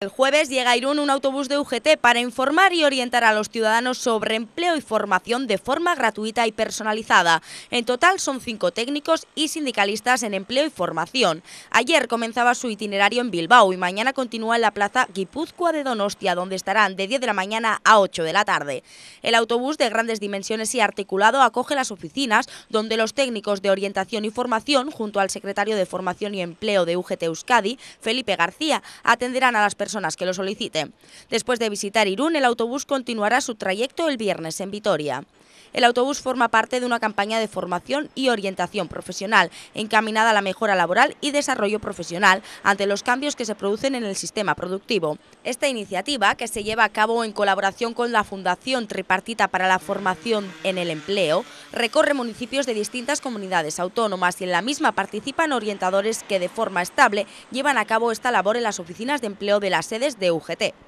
El jueves llega a Irún un autobús de UGT para informar y orientar a los ciudadanos sobre empleo y formación de forma gratuita y personalizada. En total son cinco técnicos y sindicalistas en empleo y formación. Ayer comenzaba su itinerario en Bilbao y mañana continúa en la plaza Guipúzcoa de Donostia, donde estarán de 10 de la mañana a 8 de la tarde. El autobús de grandes dimensiones y articulado acoge las oficinas donde los técnicos de orientación y formación, junto al secretario de Formación y Empleo de UGT Euskadi, Felipe García, atenderán a las personas personas que lo soliciten. Después de visitar Irún, el autobús continuará su trayecto el viernes en Vitoria. El autobús forma parte de una campaña de formación y orientación profesional encaminada a la mejora laboral y desarrollo profesional ante los cambios que se producen en el sistema productivo. Esta iniciativa, que se lleva a cabo en colaboración con la Fundación Tripartita para la Formación en el Empleo, recorre municipios de distintas comunidades autónomas y en la misma participan orientadores que de forma estable llevan a cabo esta labor en las oficinas de empleo de la las sedes de UGT,